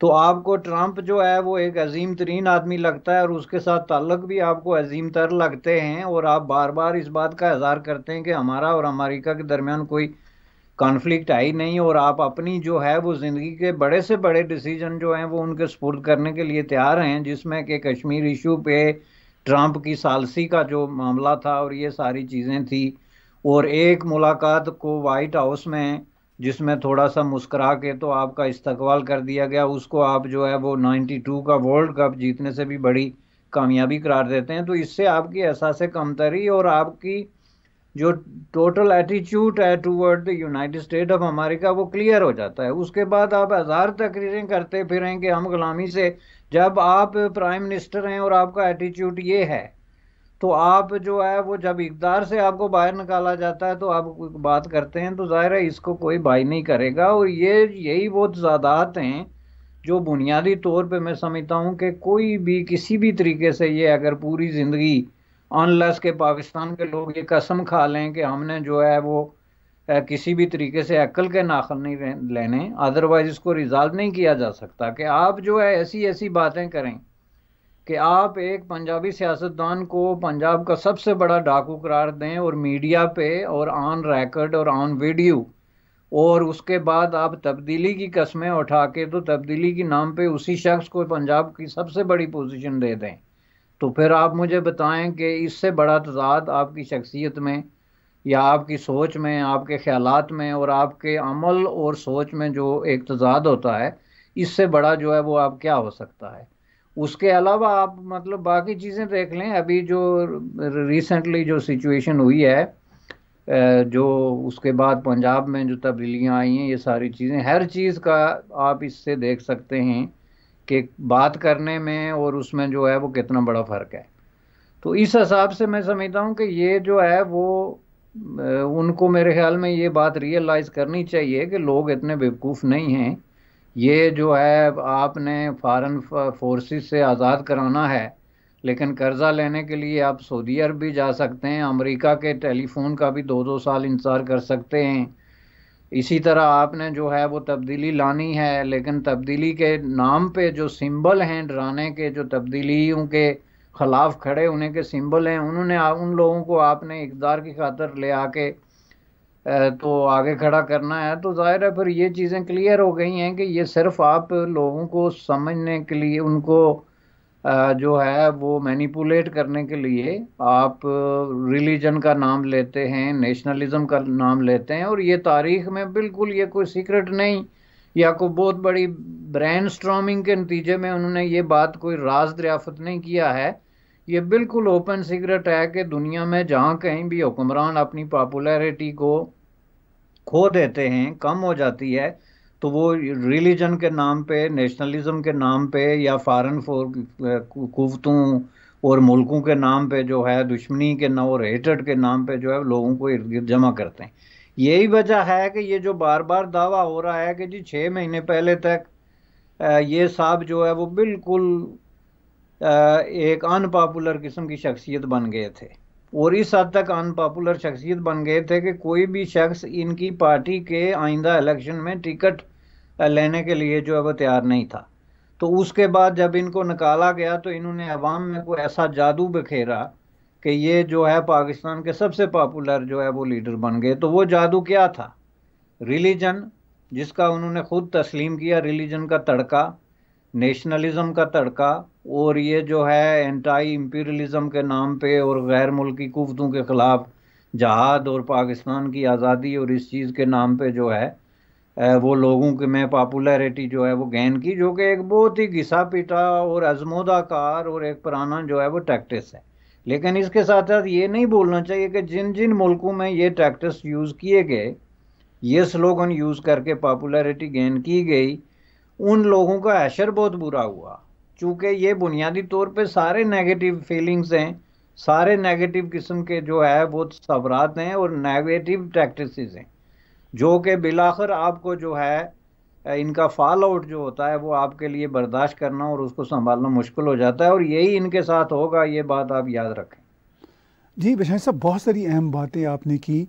तो आपको ट्रंप जो है वो एक अजीम तरीन आदमी लगता है और उसके साथ ताल्लुक भी आपको अजीम तर लगते हैं और आप बार बार इस बात का इजहार करते हैं कि हमारा और अमेरिका के दरमियान कोई कॉन्फ्लिक्ट आई नहीं और आप अपनी जो है वो ज़िंदगी के बड़े से बड़े डिसीजन जो हैं वो उनके सपोर्ट करने के लिए तैयार हैं जिसमें कि कश्मीर इशू पे ट्रंप की सालसी का जो मामला था और ये सारी चीज़ें थी और एक मुलाकात को वाइट हाउस में जिसमें थोड़ा सा मुस्करा के तो आपका इस्तकबाल कर दिया गया उसको आप जो है वो 92 का वर्ल्ड कप जीतने से भी बड़ी कामयाबी करार देते हैं तो इससे आपकी एहसास कमतरी और आपकी जो टोटल एटीट्यूड है toward the United State of America वो क्लियर हो जाता है उसके बाद आप हज़ार तकरीरें करते फिरें कि हम गुलामी से जब आप प्राइम मिनिस्टर हैं और आपका एटीट्यूड ये है तो आप जो है वो जब इकदार से आपको बाहर निकाला जाता है तो आप बात करते हैं तो ज़ाहिर है इसको कोई बाई नहीं करेगा और ये यही वो ज़्यादात हैं जो बुनियादी तौर पे मैं समझता हूँ कि कोई भी किसी भी तरीके से ये अगर पूरी ज़िंदगी अनलस के पाकिस्तान के लोग ये कसम खा लें कि हमने जो है वो किसी भी तरीके से अक्ल के नाखल नहीं लेने अदरवाइज़ इसको रिजॉल्व नहीं किया जा सकता कि आप जो है ऐसी ऐसी बातें करें कि आप एक पंजाबी सियासतदान को पंजाब का सबसे बड़ा डाकू करार दें और मीडिया पे और ऑन रिकॉर्ड और ऑन वीडियो और उसके बाद आप तब्दीली की कस्में उठा के तो तब्दीली के नाम पे उसी शख्स को पंजाब की सबसे बड़ी पोजीशन दे दें तो फिर आप मुझे बताएं कि इससे बड़ा तजाद आपकी शख्सियत में या आपकी सोच में आपके ख्याल में और आपके अमल और सोच में जो एक तजाद होता है इससे बड़ा जो है वो आप क्या हो सकता है उसके अलावा आप मतलब बाकी चीज़ें देख लें अभी जो रिसेंटली जो सिचुएशन हुई है जो उसके बाद पंजाब में जो तब्दीलियाँ आई हैं ये सारी चीज़ें हर चीज़ का आप इससे देख सकते हैं कि बात करने में और उसमें जो है वो कितना बड़ा फ़र्क है तो इस हिसाब से मैं समझता हूँ कि ये जो है वो उनको मेरे ख्याल में ये बात रियलाइज़ करनी चाहिए कि लोग इतने बेवकूफ़ नहीं हैं ये जो है आपने फ़ारन फोर्सेस से आज़ाद कराना है लेकिन कर्ज़ा लेने के लिए आप सऊदी अरब भी जा सकते हैं अमेरिका के टेलीफोन का भी दो दो साल इंतज़ार कर सकते हैं इसी तरह आपने जो है वो तब्दीली लानी है लेकिन तब्दीली के नाम पे जो सिंबल हैं डराने के जो तब्दीलियों के ख़िलाफ़ खड़े होने के सिंबल हैं उन्होंने उन लोगों को आपने इकदार की खातर ले आके तो आगे खड़ा करना है तो जाहिर है फिर ये चीज़ें क्लियर हो गई हैं कि ये सिर्फ आप लोगों को समझने के लिए उनको जो है वो मैनिपुलेट करने के लिए आप रिलीजन का नाम लेते हैं नेशनलिज्म का नाम लेते हैं और ये तारीख में बिल्कुल ये कोई सीक्रेट नहीं या कोई बहुत बड़ी ब्रेन के नतीजे में उन्होंने ये बात कोई राज दरियाफत नहीं किया है ये बिल्कुल ओपन सीक्रेट है कि दुनिया में जहाँ कहीं भी हुक्मरान अपनी पॉपुलैरिटी को खो देते हैं कम हो जाती है तो वो रिलीजन के नाम पे नेशनलिज्म के नाम पे या फ़ारन कुवतों और मुल्कों के नाम पे जो है दुश्मनी के नाम और हेटड के नाम पे जो है लोगों को इर्द गिर्द जमा करते हैं यही वजह है कि ये जो बार बार दावा हो रहा है कि जी छः महीने पहले तक ये साहब जो है वो बिल्कुल एक अनपॉपुलर किस्म की शख्सियत बन गए थे और इस हद तक अनपॉपुलर शख्सियत बन गए थे कि कोई भी शख्स इनकी पार्टी के आइंदा इलेक्शन में टिकट लेने के लिए जो है वो तैयार नहीं था तो उसके बाद जब इनको निकाला गया तो इन्होंने अवाम में कोई ऐसा जादू बखेरा कि ये जो है पाकिस्तान के सबसे पॉपुलर जो है वो लीडर बन गए तो वो जादू क्या था रिलीजन जिसका उन्होंने खुद तस्लीम किया रिलीजन का तड़का नेशनलिज्म का तड़का और ये जो है एंटाई इम्पीरियलिज्म के नाम पे और गैर मुल्की कुवतों के ख़िलाफ़ जहाद और पाकिस्तान की आज़ादी और इस चीज़ के नाम पे जो है वो लोगों के में पॉपुलैरिटी जो है वो गेन की जो कि एक बहुत ही घिसा पिटा और आजमोदाकार और एक पुराना जो है वो टैक्टिस है लेकिन इसके साथ साथ ये नहीं बोलना चाहिए कि जिन जिन मुल्कों में ये टैक्टिस यूज़ किए गए ये स्लोगन यूज़ करके पॉपुलैरिटी गेन की गई उन लोगों का ऐशर बहुत बुरा हुआ चूँकि ये बुनियादी तौर पे सारे नेगेटिव फीलिंग्स हैं सारे नेगेटिव किस्म के जो है वो सबरात हैं और नेगेटिव प्रैक्टिस हैं जो कि बिलाखर आपको जो है इनका फॉल आउट जो होता है वो आपके लिए बर्दाश्त करना और उसको संभालना मुश्किल हो जाता है और यही इनके साथ होगा ये बात आप याद रखें जी बिशाह साहब बहुत सारी अहम बातें आपने की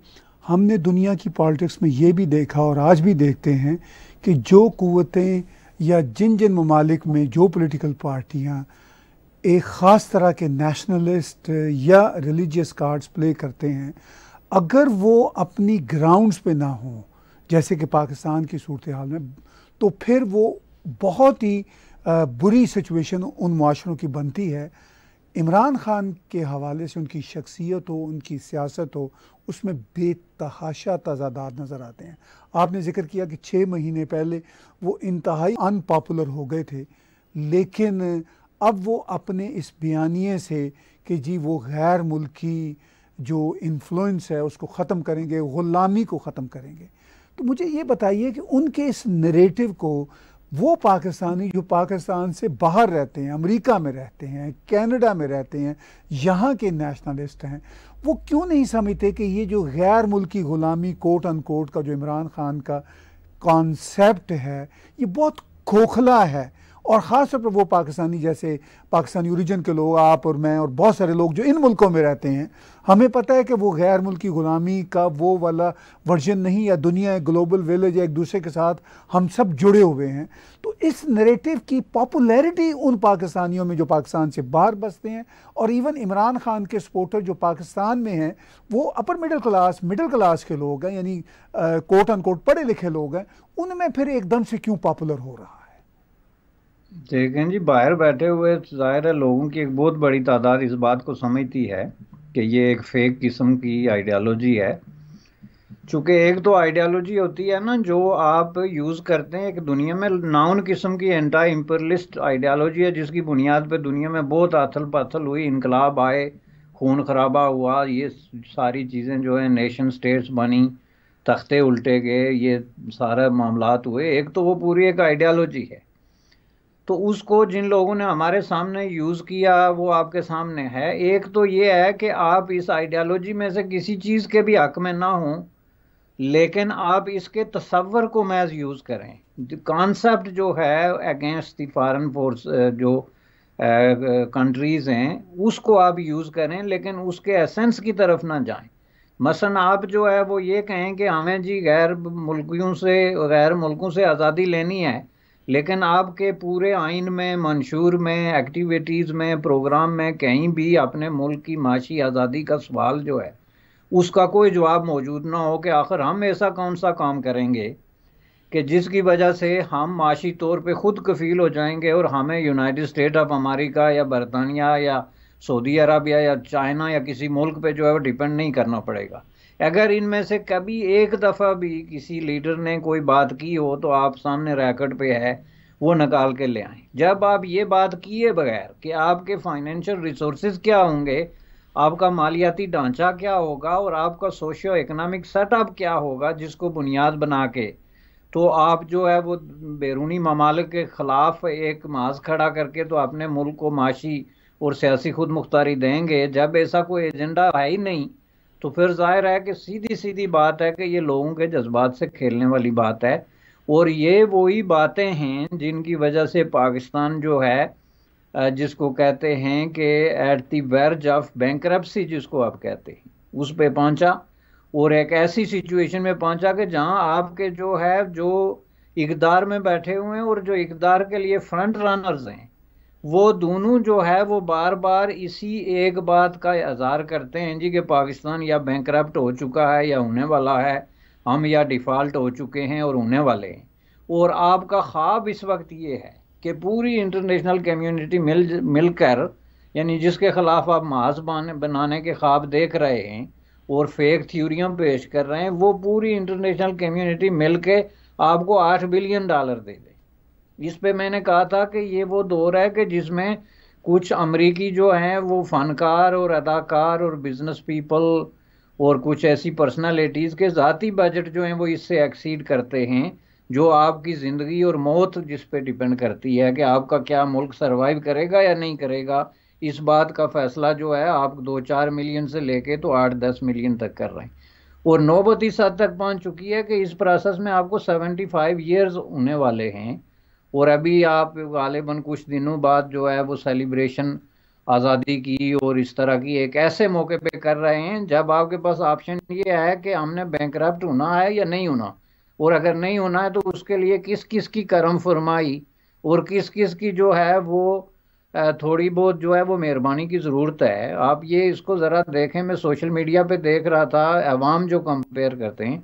हमने दुनिया की पॉलिटिक्स में ये भी देखा और आज भी देखते हैं कि जो कुतें या जिन जिन ममालिक में जो पोलिटिकल पार्टियाँ एक ख़ास तरह के नेशनलिस्ट या रिलीजियस कार्ड्स प्ले करते हैं अगर वो अपनी ग्राउंड्स पे ना हो जैसे कि पाकिस्तान की सूरत हाल में तो फिर वो बहुत ही बुरी सिचुएशन उन माशरों की बनती है इमरान ख़ान के हवाले से उनकी शख्सियत हो उनकी सियासत हो उसमें बेतहाशा तजादात नज़र आते हैं आपने जिक्र किया कि छः महीने पहले वो इंतहाई अनपॉपुलर हो गए थे लेकिन अब वो अपने इस बयानी से कि जी वो गैर मुल्की जो इन्फ्लुएंस है उसको ख़त्म करेंगे ग़ुलामी को ख़त्म करेंगे तो मुझे ये बताइए कि उनके इस नरेटिव को वो पाकिस्तानी जो पाकिस्तान से बाहर रहते हैं अमेरिका में रहते हैं कनाडा में रहते हैं यहाँ के नेशनलिस्ट हैं वो क्यों नहीं समझते कि ये जो गैर मुल्की ग़ुलामी कोट अन कोर्ट का जो इमरान खान का कॉन्सेप्ट है ये बहुत खोखला है और ख़ास तौर पर वो पाकिस्तानी जैसे पाकिस्तानी ओरिजिन के लोग आप और मैं और बहुत सारे लोग जो इन मुल्कों में रहते हैं हमें पता है कि वो गैर मुल्की ग़ुलामी का वो वाला वर्जन नहीं या दुनिया एक ग्लोबल विलेज या एक दूसरे के साथ हम सब जुड़े हुए हैं तो इस नरेटिव की पॉपुलैरिटी उन पाकिस्तानियों में जो पाकिस्तान से बाहर बसते हैं और इवन इमरान खान के सपोर्टर जो पाकिस्तान में हैं वो upper middle class middle class के लोग हैं यानी कोट अनकोट पढ़े लिखे लोग हैं उनमें फिर एकदम से क्यों पॉपुलर हो रहा देखें जी बाहर बैठे हुए जाहिर है लोगों की एक बहुत बड़ी तादाद इस बात को समझती है कि ये एक फेक किस्म की आइडियालॉजी है चूँकि एक तो आइडियालॉजी होती है ना जो आप यूज़ करते हैं एक दुनिया में नाउन किस्म की एंटा इम्परलिस्ट आइडियालॉजी है जिसकी बुनियाद पर दुनिया में बहुत आथल पाथल हुई इनकलाब आए खून खराबा हुआ ये सारी चीज़ें जो है नेशन स्टेट्स बनी तख्ते उल्टे गए ये सारा मामला हुए एक तो वो पूरी एक आइडियालॉजी है तो उसको जिन लोगों ने हमारे सामने यूज़ किया वो आपके सामने है एक तो ये है कि आप इस आइडियालॉजी में से किसी चीज़ के भी हक में ना हों लेकिन आप इसके तस्वर को मैज यूज़ करें कॉन्सेप्ट जो है अगेंस्ट द फॉरेन फोर्स जो कंट्रीज़ हैं उसको आप यूज़ करें लेकिन उसके एसेंस की तरफ ना जाएं मसलन आप जो है वो ये कहें कि हमें जी गैर मुल्कियों से गैर मुल्कों से आज़ादी लेनी है लेकिन आपके पूरे आइन में मंशूर में एक्टिविटीज़ में प्रोग्राम में कहीं भी अपने मुल्क की माशी आज़ादी का सवाल जो है उसका कोई जवाब मौजूद ना हो कि आखिर हम ऐसा कौन सा काम करेंगे कि जिसकी वजह से हम माशी तौर पे ख़ुद कफील हो जाएंगे और हमें यूनाइटेड स्टेट ऑफ अमेरिका या बरतानिया या सऊदी अरब या, या चाइना या किसी मुल्क पे जो है वो डिपेंड नहीं करना पड़ेगा अगर इनमें से कभी एक दफ़ा भी किसी लीडर ने कोई बात की हो तो आप सामने रैकेट पे है वो निकाल के ले आए जब आप ये बात किए बगैर कि आपके फाइनेंशियल रिसोर्स क्या होंगे आपका मालियाती ढांचा क्या होगा और आपका सोशियो इकनॉमिक सेटअप क्या होगा जिसको बुनियाद बना के तो आप जो है वो बैरूनी ममालिक के ख़िलाफ़ एक माज खड़ा करके तो अपने मुल्क को माशी और सियासी खुद मुख्तारी देंगे जब ऐसा कोई एजेंडा है ही नहीं तो फिर जाहिर है कि सीधी सीधी बात है कि ये लोगों के जज्बात से खेलने वाली बात है और ये वही बातें हैं जिनकी वजह से पाकिस्तान जो है जिसको कहते हैं कि at the verge of bank जिसको आप कहते हैं उस पर पहुँचा और एक ऐसी सिचुएशन में पहुँचा कि जहाँ आपके जो है जो इकदार में बैठे हुए हैं और जो इकदार के लिए फ्रंट रनर्स हैं वो दोनों जो है वो बार बार इसी एक बात का इजहार करते हैं जी कि पाकिस्तान या बैंक हो चुका है या होने वाला है हम या डिफ़ॉल्ट हो चुके हैं और होने वाले हैं और आपका ख्वाब इस वक्त ये है कि पूरी इंटरनेशनल कम्युनिटी मिल मिलकर यानी जिसके ख़िलाफ़ आप माज बनाने के ख्वाब देख रहे हैं और फेक थ्यूरियम पेश कर रहे हैं वो पूरी इंटरनेशनल कम्युनिटी मिल के आपको आठ बिलियन डॉलर दे दे इस पे मैंने कहा था कि ये वो दौर है कि जिसमें कुछ अमरीकी जो हैं वो फनकार और अदाकार और बिजनेस पीपल और कुछ ऐसी पर्सनालिटीज़ के ज़ाती बजट जो हैं वो इससे एक्सीड करते हैं जो आपकी ज़िंदगी और मौत जिस पे डिपेंड करती है कि आपका क्या मुल्क सरवाइव करेगा या नहीं करेगा इस बात का फैसला जो है आप दो चार मिलियन से लेके तो आठ दस मिलियन तक कर रहे हैं और नौबत इस हद तक पहुंच चुकी है कि इस प्रोसेस में आपको सेवेंटी फाइव ईयर्स होने वाले हैं और अभी आप गालिबन कुछ दिनों बाद जो है वो सेलिब्रेशन आज़ादी की और इस तरह की एक ऐसे मौके पे कर रहे हैं जब आपके पास ऑप्शन ये है कि हमने बैंक होना है या नहीं होना और अगर नहीं होना है तो उसके लिए किस किस की करम फरमाई और किस किस की जो है वो थोड़ी बहुत जो है वो मेहरबानी की ज़रूरत है आप ये इसको ज़रा देखें मैं सोशल मीडिया पे देख रहा था अवाम जो कंपेयर करते हैं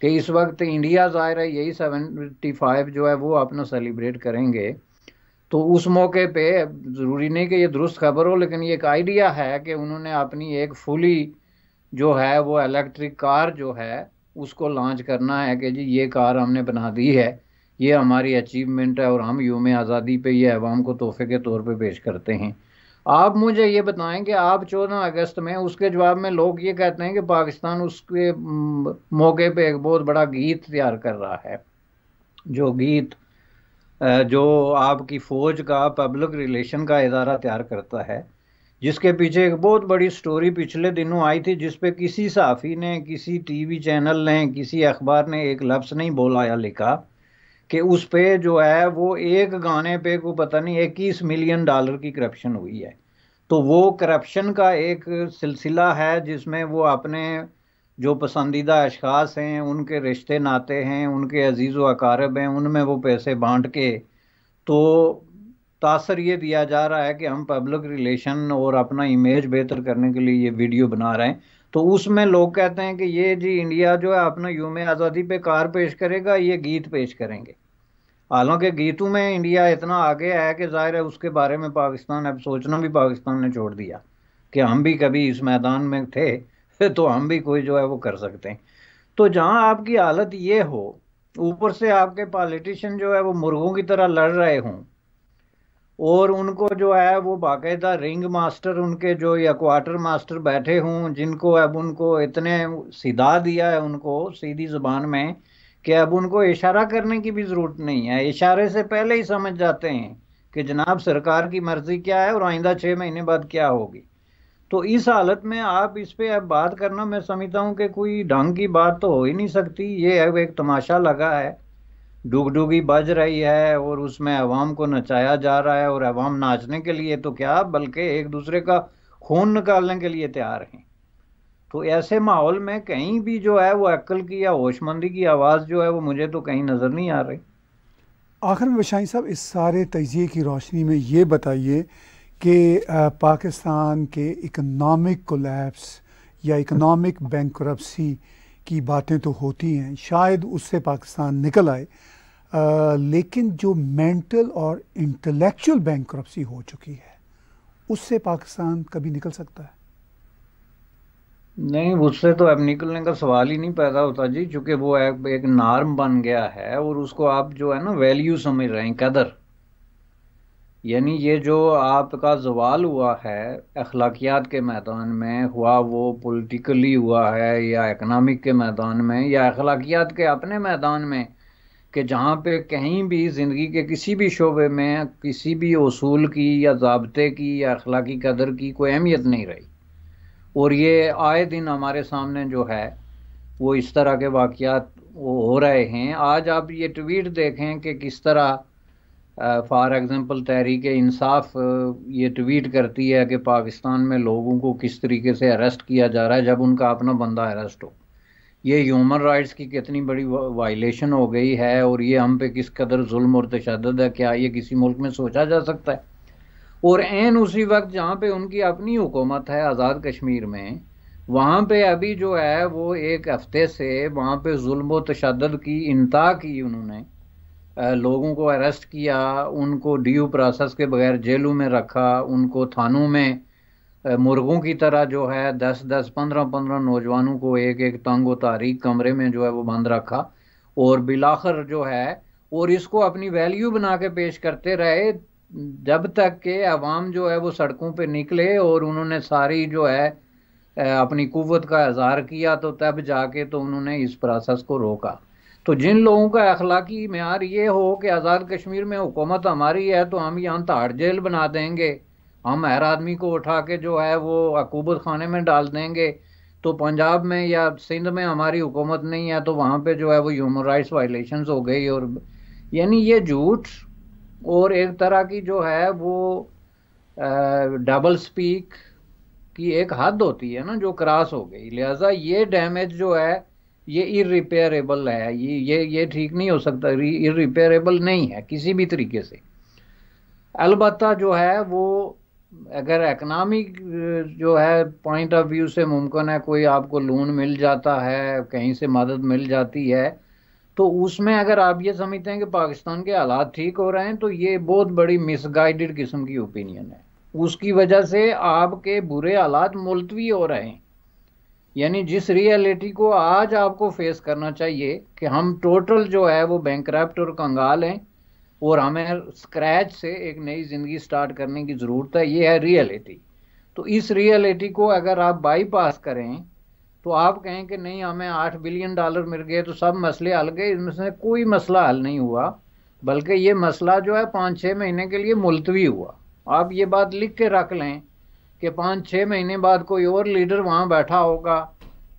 कि इस वक्त इंडिया ज़ाहिर है यही सेवेंटी फाइव जो है वो अपना सेलिब्रेट करेंगे तो उस मौके पे ज़रूरी नहीं कि ये दुरुस्त खबर हो लेकिन ये एक आइडिया है कि उन्होंने अपनी एक फुली जो है वो इलेक्ट्रिक कार जो है उसको लॉन्च करना है कि जी ये कार हमने बना दी है ये हमारी अचीवमेंट है और हम यूम आज़ादी पे ये अवाम को तोहफे के तौर पे पेश करते हैं आप मुझे ये बताएं कि आप चौदह अगस्त में उसके जवाब में लोग ये कहते हैं कि पाकिस्तान उसके मौके पे एक बहुत बड़ा गीत तैयार कर रहा है जो गीत जो आपकी फ़ौज का पब्लिक रिलेशन का इदारा तैयार करता है जिसके पीछे एक बहुत बड़ी स्टोरी पिछले दिनों आई थी जिसपे किसी साफ़ी ने किसी टीवी चैनल ने किसी अखबार ने एक लफ्ज़ नहीं बोलाया लिखा कि उस पे जो है वो एक गाने पे को पता नहीं इक्कीस मिलियन डॉलर की करप्शन हुई है तो वो करप्शन का एक सिलसिला है जिसमें वो अपने जो पसंदीदा अशखास हैं उनके रिश्ते नाते हैं उनके अजीज़ व अकारब हैं उनमें वो पैसे बांट के तो तासर ये दिया जा रहा है कि हम पब्लिक रिलेशन और अपना इमेज बेहतर करने के लिए ये वीडियो बना रहे हैं तो उसमें लोग कहते हैं कि ये जी इंडिया जो है अपना यूम आज़ादी पे कार पेश करेगा ये गीत पेश करेंगे हालांकि गीतों में इंडिया इतना आगे है कि जाहिर है उसके बारे में पाकिस्तान अब सोचना भी पाकिस्तान ने छोड़ दिया कि हम भी कभी इस मैदान में थे [laughs] तो हम भी कोई जो है वो कर सकते हैं तो जहाँ आपकी हालत ये हो ऊपर से आपके पॉलिटिशियन जो है वो मुर्गों की तरह लड़ रहे हों और उनको जो है वो बाकायदा रिंग मास्टर उनके जो या क्वार्टर मास्टर बैठे हों जिनको अब उनको इतने सीधा दिया है उनको सीधी ज़बान में कि अब उनको इशारा करने की भी ज़रूरत नहीं है इशारे से पहले ही समझ जाते हैं कि जनाब सरकार की मर्ज़ी क्या है और आइंदा छः महीने बाद क्या होगी तो इस हालत में आप इस पर अब बात करना मैं समझता हूँ कि कोई ढंग की बात तो हो ही नहीं सकती ये अब एक तमाशा लगा है डुगडुगी बज रही है और उसमें अवाम को नचाया जा रहा है और अवाम नाचने के लिए तो क्या बल्कि एक दूसरे का खून निकालने के लिए तैयार हैं तो ऐसे माहौल में कहीं भी जो है वो अक्ल की या होशमंदी की आवाज़ जो है वो मुझे तो कहीं नज़र नहीं आ रही आखिर में वशाई साहब इस सारे तजिए की रोशनी में ये बताइए कि पाकिस्तान के इकनॉमिक कोलैप्स या इकनॉमिक बैंक की बातें तो होती हैं शायद उससे पाकिस्तान निकल आए आ, लेकिन जो मेंटल और इंटेलेक्चुअल बैंक हो चुकी है उससे पाकिस्तान कभी निकल सकता है नहीं उससे तो अब निकलने का सवाल ही नहीं पैदा होता जी क्योंकि वो एक, एक नार्म बन गया है और उसको आप जो है ना वैल्यू समझ रहे हैं कदर यानी ये जो आपका जवाल हुआ है अखलाकियात के मैदान में हुआ वो पॉलिटिकली हुआ है या इकनॉमिक के मैदान में या अखलाकियात के अपने मैदान में कि जहाँ पे कहीं भी ज़िंदगी के किसी भी शोबे में किसी भी असूल की या जबते की या अखलाकी कदर की कोई अहमियत नहीं रही और ये आए दिन हमारे सामने जो है वो इस तरह के वाक़ात हो रहे हैं आज आप ये ट्वीट देखें कि किस तरह for uh, example Tehreek Insaf uh, ये ट्वीट करती है कि पाकिस्तान में लोगों को किस तरीके से अरेस्ट किया जा रहा है जब उनका अपना बंदा अरेस्ट हो ये ह्यूमन राइट्स की कितनी बड़ी वायलेशन हो गई है और ये हम पे किस कदर जुल्म और तशद है क्या ये किसी मुल्क में सोचा जा सकता है और एन उसी वक्त जहाँ पे उनकी अपनी हुकूमत है आज़ाद कश्मीर में वहाँ पे अभी जो है वो एक हफ्ते से वहाँ पे जुल्म व तशद की इंता की उन्होंने लोगों को अरेस्ट किया उनको ड्यू प्रोसेस के बगैर जेलों में रखा उनको थानों में मुर्गों की तरह जो है दस दस पंद्रह पंद्रह नौजवानों को एक एक तंग तारीख कमरे में जो है वो बंद रखा और बिलाखर जो है और इसको अपनी वैल्यू बना के पेश करते रहे जब तक के अवाम जो है वो सड़कों पे निकले और उन्होंने सारी जो है अपनी कुवत का इजहार किया तो तब जाके तो उन्होंने इस प्रोसेस को रोका तो जिन लोगों का अखलाकी मैार ये हो कि आज़ाद कश्मीर में हुकूमत हमारी है तो हम यहाँ ताड़ जेल बना देंगे हम हर आदमी को उठा के जो है वो अकूबत खाने में डाल देंगे तो पंजाब में या सिंध में हमारी हुकूमत नहीं है तो वहाँ पे जो है वो ह्यूमन राइट्स वायलेशन हो गई और यानी ये झूठ और एक तरह की जो है वो डबल स्पीक की एक हद होती है ना जो क्रॉस हो गई लिहाजा ये डैमेज जो है ये इरिपेयरेबल है ये ये ये ठीक नहीं हो सकता इरिपेयरेबल नहीं है किसी भी तरीके से अलबत् जो है वो अगर इकनॉमिक जो है पॉइंट ऑफ व्यू से मुमकिन है कोई आपको लोन मिल जाता है कहीं से मदद मिल जाती है तो उसमें अगर आप ये समझते हैं कि पाकिस्तान के हालात ठीक हो रहे हैं तो ये बहुत बड़ी मिसगाइडेड किस्म की ओपिनियन है उसकी वजह से आपके बुरे हालात मुलतवी हो रहे हैं यानी जिस रियलिटी को आज आपको फेस करना चाहिए कि हम टोटल जो है वो बैंक और कंगाल हैं और हमें स्क्रैच से एक नई ज़िंदगी स्टार्ट करने की ज़रूरत है ये है रियलिटी तो इस रियलिटी को अगर आप बाईपास करें तो आप कहें कि नहीं हमें आठ बिलियन डॉलर मिल गए तो सब मसले हल गए इनमें से कोई मसला हल नहीं हुआ बल्कि ये मसला जो है पाँच छः महीने के लिए मुलतवी हुआ आप ये बात लिख के रख लें कि पाँच छः महीने बाद कोई और लीडर वहाँ बैठा होगा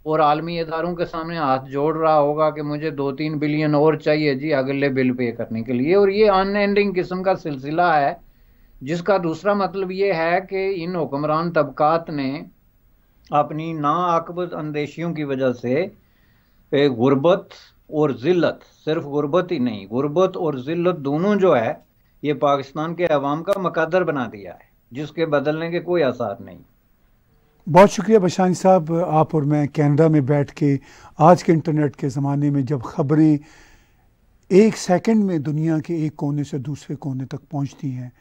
और आलमी इदारों के सामने हाथ जोड़ रहा होगा कि मुझे दो तीन बिलियन और चाहिए जी अगले बिल पे करने के लिए और ये अनएंडिंग किस्म का सिलसिला है जिसका दूसरा मतलब ये है कि इन हुक्मरान तबकात ने अपनी नाआकबत अंदेशियों की वजह से गुर्बत और ज़िलत सिर्फ गुर्बत ही नहीं गुर्बत और ज़िल्त दोनों जो है ये पाकिस्तान के अवाम का मकदर बना दिया है जिसके बदलने के कोई आसार नहीं बहुत शुक्रिया बशानी साहब आप और मैं कनाडा में बैठ के आज के इंटरनेट के ज़माने में जब खबरें एक सेकंड में दुनिया के एक कोने से दूसरे कोने तक पहुंचती हैं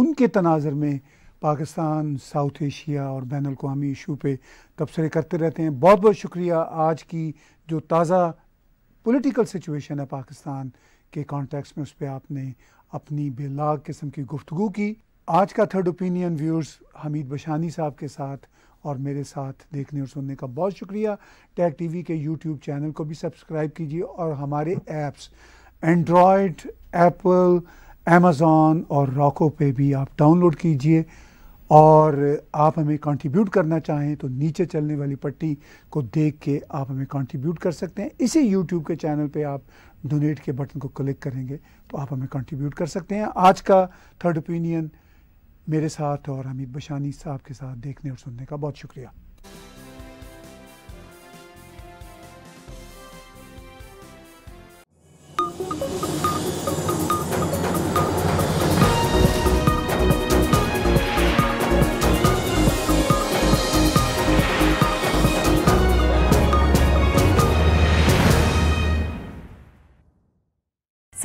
उनके तनाजर में पाकिस्तान साउथ एशिया और बैन अवी इशू पे तबसरे करते रहते हैं बहुत बहुत शुक्रिया आज की जो ताज़ा पॉलिटिकल सिचुएशन है पाकिस्तान के कॉन्टेक्स्ट में उस पर आपने अपनी बेलाग किस्म की गुफ्तु की आज का third opinion viewers Hamid Bashani साहब के साथ और मेरे साथ देखने और सुनने का बहुत शुक्रिया टैग टीवी के यूट्यूब चैनल को भी सब्सक्राइब कीजिए और हमारे ऐप्स एंड्रॉयड एप्पल अमेज़ॉन और रॉको पे भी आप डाउनलोड कीजिए और आप हमें कंट्रीब्यूट करना चाहें तो नीचे चलने वाली पट्टी को देख के आप हमें कंट्रीब्यूट कर सकते हैं इसी यूट्यूब के चैनल पे आप डोनेट के बटन को क्लिक करेंगे तो आप हमें कंट्रीब्यूट कर सकते हैं आज का थर्ड ओपिनियन मेरे साथ और हमीद बशानी साहब के साथ देखने और सुनने का बहुत शुक्रिया